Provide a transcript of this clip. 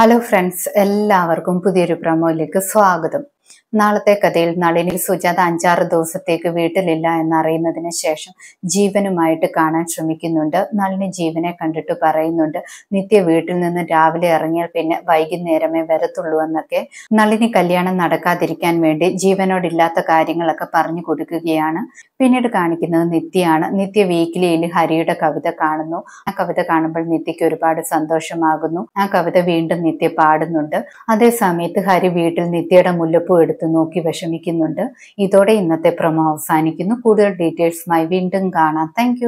hello friends എല്ലാവർക്കും പുതിയൊരു പ്രൊമോയിലേക്ക് സ്വാഗതം നാളത്തെ കഥയിൽ നളിനി സുജാത അഞ്ചാറ് ദിവസത്തേക്ക് വീട്ടിലില്ല എന്നറിയുന്നതിന് ശേഷം ജീവനുമായിട്ട് കാണാൻ ശ്രമിക്കുന്നുണ്ട് നളിനി ജീവനെ കണ്ടിട്ട് പറയുന്നുണ്ട് നിത്യ വീട്ടിൽ നിന്ന് രാവിലെ ഇറങ്ങിയാൽ പിന്നെ വൈകുന്നേരമേ വരത്തുള്ളൂ എന്നൊക്കെ നളിനി കല്യാണം നടക്കാതിരിക്കാൻ വേണ്ടി ജീവനോടില്ലാത്ത കാര്യങ്ങളൊക്കെ പറഞ്ഞു കൊടുക്കുകയാണ് പിന്നീട് കാണിക്കുന്നത് നിത്യയാണ് നിത്യ വീക്കിലിയിൽ ഹരിയുടെ കവിത കാണുന്നു ആ കവിത കാണുമ്പോൾ നിത്യക്ക് ഒരുപാട് സന്തോഷമാകുന്നു ആ കവിത വീണ്ടും നിത്യ പാടുന്നുണ്ട് അതേസമയത്ത് ഹരി വീട്ടിൽ നിത്യയുടെ മുല്ലപ്പൂ എടുത്ത് എടുത്ത് നോക്കി വിഷമിക്കുന്നുണ്ട് ഇതോടെ ഇന്നത്തെ പ്രമോ അവസാനിക്കുന്നു കൂടുതൽ ഡീറ്റെയിൽസുമായി വീണ്ടും കാണാം താങ്ക്